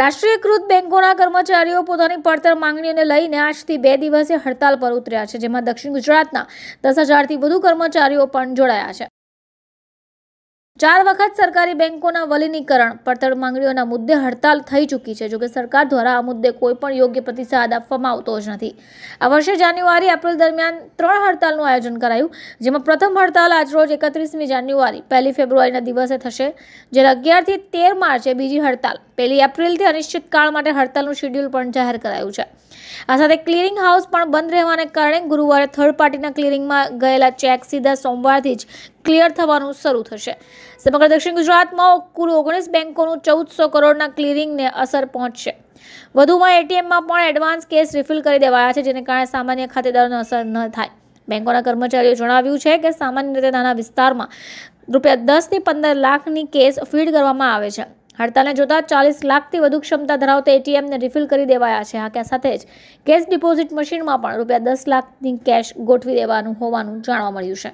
રાષ્ટ્રીયકૃત બેંકોના કર્મચારીઓ પોતાની પડતર માંગણીઓને લઈને આજથી બે દિવસે હડતાલ પર ઉતર્યા છે જેમાં દક્ષિણ ગુજરાતના દસ હજારથી વધુ કર્મચારીઓ પણ જોડાયા છે ચાર વખત સરકારી બેંકોના વલીનીકરણ પડતર માંગણીઓના મુદ્દે હડતાલ થઈ ચૂકી છે જોકે સરકાર દ્વારા આ મુદ્દે કોઈ પણ યોગ્ય પ્રતિસાદ આપવામાં આવતો જ નથી આ વર્ષે જાન્યુઆરી એપ્રિલ દરમિયાન ત્રણ હડતાલનું આયોજન કરાયું જેમાં પ્રથમ હડતાલ આજરોજ એકત્રીસમી જાન્યુઆરી પહેલી ફેબ્રુઆરીના દિવસે થશે જ્યારે અગિયારથી તેર માર્ચે બીજી હડતાલ પહેલી એપ્રિલથી અનિશ્ચિતકાળ માટે હડતાલનું શેડ્યુલ પણ જાહેર કરાયું છે આ સાથે ક્લિયરિંગ હાઉસ પણ બંધ રહેવાને કારણે ગુરુવારે થર્ડ પાર્ટીના ક્લિયરિંગમાં ગયેલા ચેક સીધા સોમવારથી જ ક્લિયર થવાનું શરૂ થશે સમગ્ર દક્ષિણ ગુજરાતમાં કુલ ઓગણીસ બેંકોનું ચૌદસો કરોડના ક્લિયરિંગને અસર પહોંચશે વધુમાં એટીએમમાં પણ એડવાન્સ કેસ રિફિલ કરી દેવાયા છે જેને કારણે સામાન્ય ખાતેદારોને અસર ન થાય બેંકોના કર્મચારીઓ જણાવ્યું છે કે સામાન્ય રીતે નાના વિસ્તારમાં રૂપિયા દસથી પંદર લાખની કેસ ફીડ કરવામાં આવે છે હડતાલને જોતા ચાલીસ લાખથી વધુ ક્ષમતા ધરાવતા એટીએમને રિફિલ કરી દેવાયા છે આ સાથે જ કેશ ડિપોઝિટ મશીનમાં પણ રૂપિયા દસ લાખની કેશ ગોઠવી દેવાનું હોવાનું જાણવા મળ્યું છે